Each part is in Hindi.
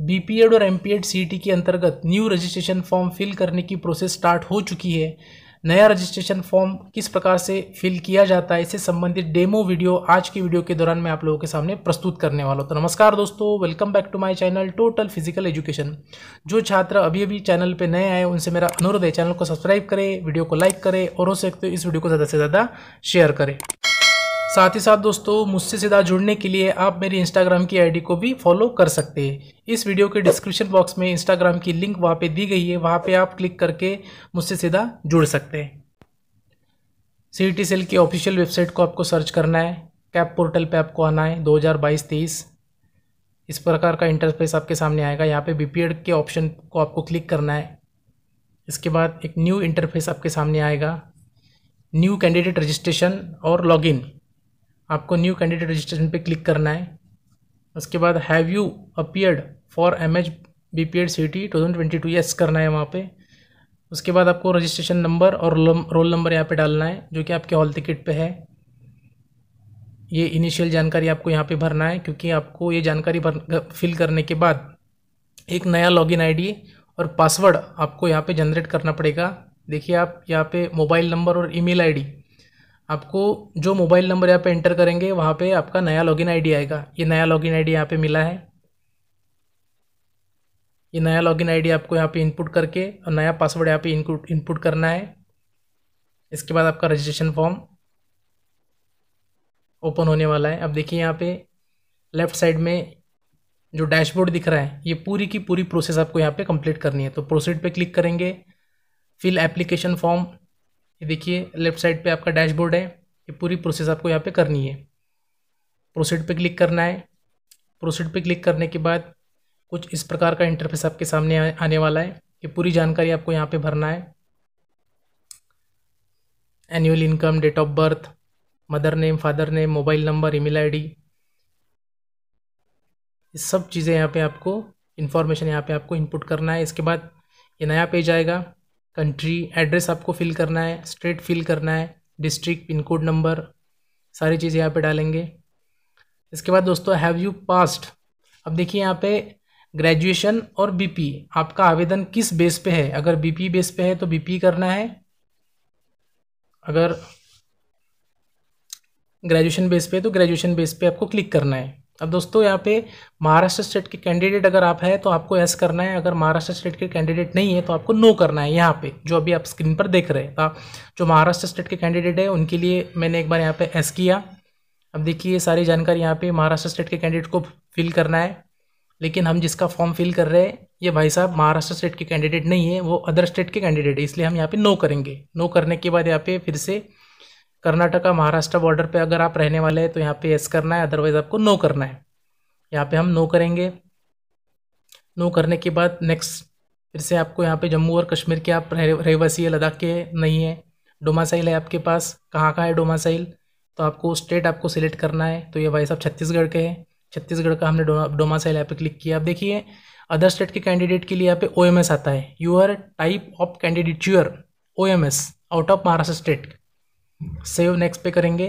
एड और सी टी के अंतर्गत न्यू रजिस्ट्रेशन फॉर्म फिल करने की प्रोसेस स्टार्ट हो चुकी है नया रजिस्ट्रेशन फॉर्म किस प्रकार से फिल किया जाता है इससे संबंधित डेमो वीडियो आज की वीडियो के दौरान मैं आप लोगों के सामने प्रस्तुत करने वाला हूँ तो नमस्कार दोस्तों welcome back to my channel total physical education जो छात्र अभी अभी चैनल पे नए आए उनसे मेरा अनुरोध है चैनल को सब्सक्राइब करें वीडियो को लाइक करें और हो सकते हो इस वीडियो को ज़्यादा से ज़्यादा शेयर करें साथ ही साथ दोस्तों मुझसे सीधा जुड़ने के लिए आप मेरी इंस्टाग्राम की आईडी को भी फॉलो कर सकते हैं इस वीडियो के डिस्क्रिप्शन बॉक्स में इंस्टाग्राम की लिंक वहाँ पे दी गई है वहाँ पे आप क्लिक करके मुझसे सीधा जुड़ सकते हैं सी सेल की ऑफिशियल वेबसाइट को आपको सर्च करना है कैब पोर्टल पर आपको आना है दो हज़ार इस प्रकार का इंटरफेस आपके सामने आएगा यहाँ पे बीपीएड के ऑप्शन को आपको क्लिक करना है इसके बाद एक न्यू इंटरफेस आपके सामने आएगा न्यू कैंडिडेट रजिस्ट्रेशन और लॉगिन आपको न्यू कैंडिडेट रजिस्ट्रेशन पे क्लिक करना है उसके बाद have you appeared for M H B P Ed C T two thousand twenty two yes करना है वहाँ पे उसके बाद आपको रजिस्ट्रेशन नंबर और रोल नंबर यहाँ पे डालना है जो कि आपके हॉल टिकट पे है ये इनिशियल जानकारी आपको यहाँ पे भरना है क्योंकि आपको ये जानकारी भर फिल करने के बाद एक नया लॉगिन आईडी और पासवर्ड आपको यहाँ पे जनरेट करना पड़ेगा देखिए आप यहाँ पे मोबाइल नंबर और ईमेल आईडी आपको जो मोबाइल नंबर यहाँ पे एंटर करेंगे वहाँ पे आपका नया लॉगिन आईडी आएगा ये नया लॉगिन आईडी यहाँ पे मिला है ये नया लॉगिन आईडी आपको यहाँ पे इनपुट करके और नया पासवर्ड यहाँ पे इनपुट इनपुट करना है इसके बाद आपका रजिस्ट्रेशन फॉर्म ओपन होने वाला है अब देखिए यहाँ पे लेफ़्ट साइड में जो डैशबोर्ड दिख रहा है ये पूरी की पूरी प्रोसेस आपको यहाँ पे कंप्लीट करनी है तो प्रोसीड पे क्लिक करेंगे फिल एप्लीकेशन फॉर्म ये देखिए लेफ्ट साइड पे आपका डैशबोर्ड है ये पूरी प्रोसेस आपको यहाँ पे करनी है प्रोसीड पे क्लिक करना है प्रोसीड पे क्लिक करने के बाद कुछ इस प्रकार का इंटरफेस आपके सामने आने वाला है ये पूरी जानकारी आपको यहाँ पे भरना है annual income date of birth mother name father name mobile number email ID ये सब चीज़ें यहाँ पे आपको इन्फॉर्मेशन यहाँ पे आपको इनपुट करना है इसके बाद ये नया पेज आएगा कंट्री एड्रेस आपको फिल करना है स्टेट फिल करना है डिस्ट्रिक्ट पिन कोड नंबर सारी चीज़ें यहाँ पे डालेंगे इसके बाद दोस्तों हैव यू पास्ट अब देखिए यहाँ पे ग्रेजुएशन और बीपी आपका आवेदन किस बेस पे है अगर बीपी बेस पे है तो बीपी करना है अगर ग्रेजुएशन बेस पे तो ग्रेजुएशन बेस पे आपको क्लिक करना है अब दोस्तों यहाँ पे महाराष्ट्र स्टेट के कैंडिडेट अगर आप हैं तो आपको यस करना है अगर महाराष्ट्र स्टेट के कैंडिडेट नहीं है तो आपको नो करना है यहाँ पे जो अभी आप स्क्रीन पर देख रहे हैं हाँ, जो महाराष्ट्र स्टेट के कैंडिडेट है उनके लिए मैंने एक बार यहाँ पे एस किया अब देखिए ये सारी जानकारी यहाँ पे महाराष्ट्र स्टेट के कैंडिडेट को फिल करना है लेकिन हम जिसका फॉर्म फिल कर रहे हैं ये भाई साहब महाराष्ट्र स्टेट के कैंडिडेट नहीं है वो अदर स्टेट के कैंडिडेट है इसलिए हम यहाँ पर नो करेंगे नो करने के बाद यहाँ पे फिर से कर्नाटका महाराष्ट्र बॉर्डर पे अगर आप रहने वाले हैं तो यहाँ पे यस करना है अदरवाइज आपको नो करना है यहाँ पे हम नो करेंगे नो करने के बाद नेक्स्ट फिर से आपको यहाँ पे जम्मू और कश्मीर के आप रहवासी है लद्दाख के नहीं है डोमासाइल है आपके पास कहाँ का है डोमासाइल तो आपको स्टेट आपको सिलेक्ट करना है तो ये भाई साहब छत्तीसगढ़ के हैं छत्तीसगढ़ का हमने डोमासाइल ऐप पर क्लिक किया आप देखिए अदर स्टेट के कैंडिडेट के लिए यहाँ पे ओ आता है your type of candidate your O out of Maharashtra state save next पे करेंगे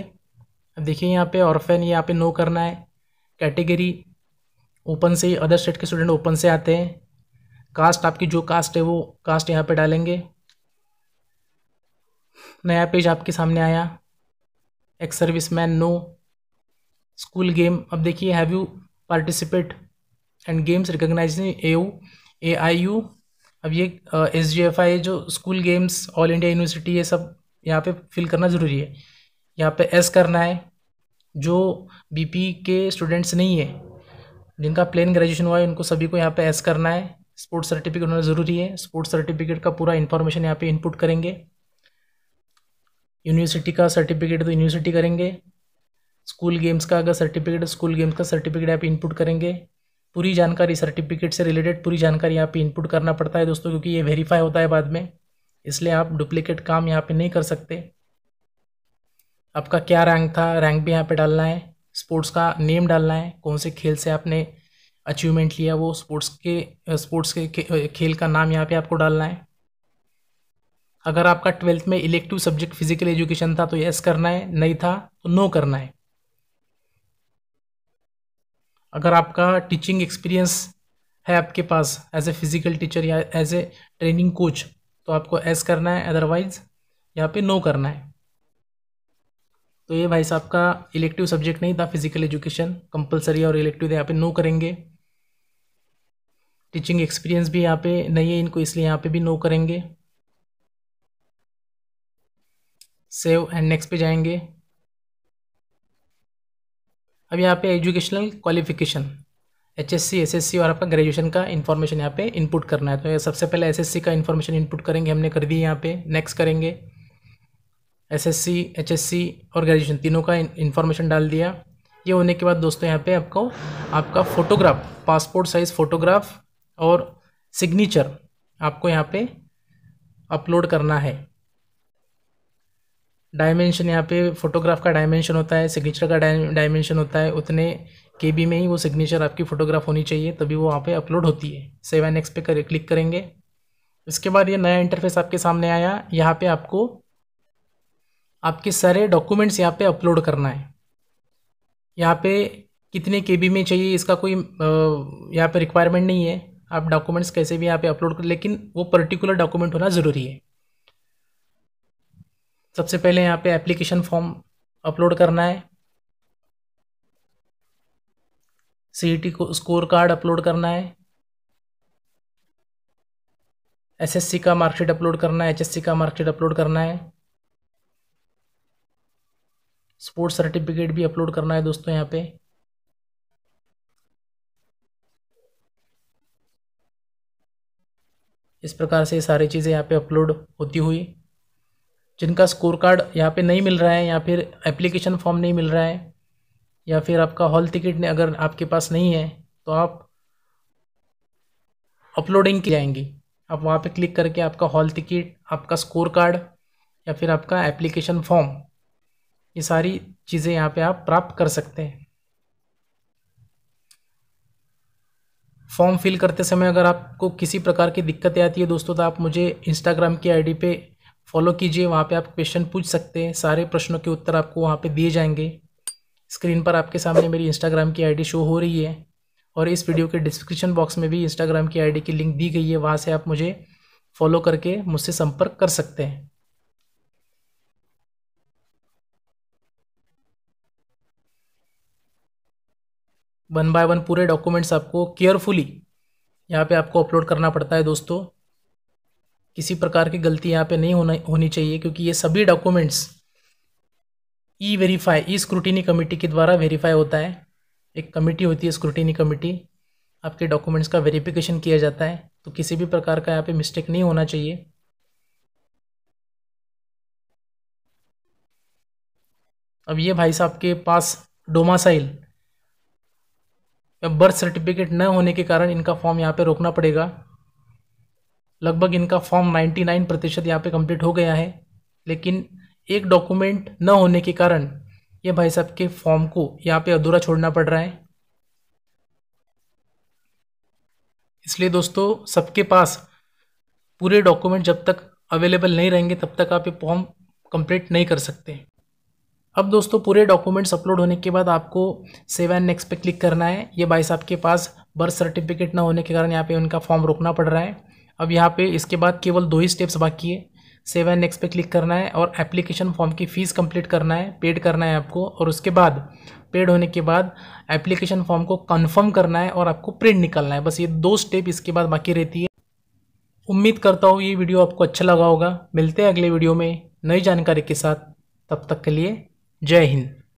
अब देखिए यहाँ पे ऑर्फेन यहाँ पे नो करना है कैटेगरी ओपन से अदर स्टेट के स्टूडेंट ओपन से आते हैं कास्ट आपकी जो कास्ट है वो कास्ट यहाँ पे डालेंगे नया पेज आपके सामने आया ex service man no school game अब देखिए have you participate and games recognizing A U A I U अब ये एस जी एफ आई जो school games all India university ये सब यहाँ पे फिल करना ज़रूरी है यहाँ पे एस करना है जो बीपी के स्टूडेंट्स नहीं है जिनका प्लेन ग्रेजुएशन हुआ है उनको सभी को यहाँ पे एस करना है स्पोर्ट्स सर्टिफिकेट होना ज़रूरी है स्पोर्ट्स सर्टिफिकेट का पूरा इन्फॉर्मेशन यहाँ पे इनपुट करेंगे यूनिवर्सिटी का सर्टिफिकेट तो यूनिवर्सिटी करेंगे स्कूल गेम्स का अगर सर्टिफिकेट स्कूल गेम्स का सर्टिफिकेट यहाँ पर इनपुट करेंगे पूरी जानकारी सर्टिफिकेट से रिलेटेड पूरी जानकारी यहाँ पे इनपुट करना पड़ता है दोस्तों क्योंकि ये वेरीफाई होता है बाद में इसलिए आप डुप्लीकेट काम यहाँ पे नहीं कर सकते आपका क्या रैंक था रैंक भी यहाँ पे डालना है स्पोर्ट्स का नेम डालना है कौन से खेल से आपने अचीवमेंट लिया वो स्पोर्ट्स के स्पोर्ट्स के खेल का नाम यहाँ पे आपको डालना है अगर आपका ट्वेल्थ में इलेक्टिव सब्जेक्ट फिजिकल एजुकेशन था तो यस करना है नहीं था तो नो करना है अगर आपका टीचिंग एक्सपीरियंस है आपके पास एज ए फिजिकल टीचर या एज ए ट्रेनिंग कोच तो आपको एस करना है अदरवाइज यहाँ पे नो करना है तो ये भाई साहब का इलेक्टिव सब्जेक्ट नहीं था फिजिकल एजुकेशन कंपलसरी और इलेक्टिव यहाँ पे नो करेंगे टीचिंग एक्सपीरियंस भी यहाँ पे नहीं है इनको इसलिए यहाँ पे भी नो करेंगे सेव एंड नेक्स्ट पे जाएंगे अब यहाँ पे educational qualification H S C S S C और आपका ग्रेजुएशन का इन्फॉर्मेशन यहाँ पे इनपुट करना है तो सबसे पहले एस एस सी का इन्फॉर्मेशन इनपुट करेंगे हमने कर दी यहाँ पे नेक्स्ट करेंगे S S C H S C और ग्रेजुएशन तीनों का इन्फॉर्मेशन डाल दिया ये होने के बाद दोस्तों यहाँ पे आपको आपका फ़ोटोग्राफ पासपोर्ट साइज़ फ़ोटोग्राफ और सिग्नेचर आपको यहाँ पर अपलोड करना है डायमेंशन यहाँ पे फ़ोटोग्राफ का डायमेंशन होता है सिग्नेचर का डायमेंशन होता है उतने के बी में ही वो सिग्नेचर आपकी फ़ोटोग्राफ होनी चाहिए तभी वो वहाँ पे अपलोड होती है सेव एन एक्स पे कर क्लिक करेंगे इसके बाद ये नया इंटरफेस आपके सामने आया यहाँ पे आपको आपके सारे डॉक्यूमेंट्स यहाँ पे अपलोड करना है यहाँ पे कितने के बी में चाहिए इसका कोई यहाँ पे रिक्वायरमेंट नहीं है आप डॉक्यूमेंट्स कैसे भी यहाँ पे अपलोड कर लेकिन वो पर्टिकुलर डॉक्यूमेंट होना ज़रूरी है सबसे पहले यहाँ पर एप्लीकेशन फॉर्म अपलोड करना है सीईटी e को स्कोर कार्ड अपलोड करना है एसएससी का मार्कशीट अपलोड करना है एचएससी का मार्कशीट अपलोड करना है स्पोर्ट्स सर्टिफिकेट भी अपलोड करना है दोस्तों यहाँ पे इस प्रकार से सारी चीज़ें यहाँ पे अपलोड होती हुई जिनका स्कोर कार्ड यहाँ पे नहीं मिल रहा है या फिर एप्लीकेशन फॉर्म नहीं मिल रहा है या फिर आपका हॉल टिकट ने अगर आपके पास नहीं है तो आप अपलोडिंग की जाएंगी आप वहाँ पे क्लिक करके आपका हॉल टिकट आपका स्कोर कार्ड या फिर आपका एप्लीकेशन फॉर्म ये सारी चीज़ें यहाँ पे आप प्राप्त कर सकते हैं फॉर्म फिल करते समय अगर आपको किसी प्रकार की दिक्कतें आती है दोस्तों तो आप मुझे इंस्टाग्राम की आईडी पे फॉलो कीजिए वहाँ पे आप क्वेश्चन पूछ सकते हैं सारे प्रश्नों के उत्तर आपको वहाँ पे दिए जाएंगे स्क्रीन पर आपके सामने मेरी इंस्टाग्राम की आईडी शो हो रही है और इस वीडियो के डिस्क्रिप्शन बॉक्स में भी इंस्टाग्राम की आईडी की लिंक दी गई है वहाँ से आप मुझे फॉलो करके मुझसे संपर्क कर सकते हैं वन बाय वन पूरे डॉक्यूमेंट्स आपको केयरफुली यहाँ पे आपको अपलोड करना पड़ता है दोस्तों किसी प्रकार की गलती यहाँ पे नहीं होना होनी चाहिए क्योंकि ये सभी documents e verify e scrutiny committee के द्वारा वेरीफाई होता है एक कमेटी होती है स्क्रूटिनी कमेटी आपके डॉक्यूमेंट्स का वेरिफिकेशन किया जाता है तो किसी भी प्रकार का यहाँ पे मिस्टेक नहीं होना चाहिए अब ये भाई साहब के पास डोमासाइल या बर्थ सर्टिफिकेट न होने के कारण इनका फॉर्म यहाँ पे रोकना पड़ेगा लगभग इनका फॉर्म 99 प्रतिशत यहाँ पे कंप्लीट हो गया है लेकिन एक डॉक्यूमेंट न होने के कारण ये भाई साहब के फॉर्म को यहाँ पे अधूरा छोड़ना पड़ रहा है इसलिए दोस्तों सबके पास पूरे डॉक्यूमेंट जब तक अवेलेबल नहीं रहेंगे तब तक आप ये फॉर्म कंप्लीट नहीं कर सकते अब दोस्तों पूरे डॉक्यूमेंट्स अपलोड होने के बाद आपको सेव एंड नेक्स्ट पे क्लिक करना है ये भाई साहब के पास बर्थ सर्टिफिकेट ना होने के कारण यहाँ पे उनका फॉर्म रोकना पड़ रहा है अब यहाँ पे इसके बाद केवल दो ही स्टेप्स बाकी है सेवन नेक्स्ट पे क्लिक करना है और एप्लीकेशन फॉर्म की फ़ीस कंप्लीट करना है पेड करना है आपको और उसके बाद पेड होने के बाद एप्लीकेशन फॉर्म को कंफर्म करना है और आपको प्रिंट निकालना है बस ये दो स्टेप इसके बाद बाकी रहती है उम्मीद करता हूँ ये वीडियो आपको अच्छा लगा होगा मिलते हैं अगले वीडियो में नई जानकारी के साथ तब तक के लिए जय हिंद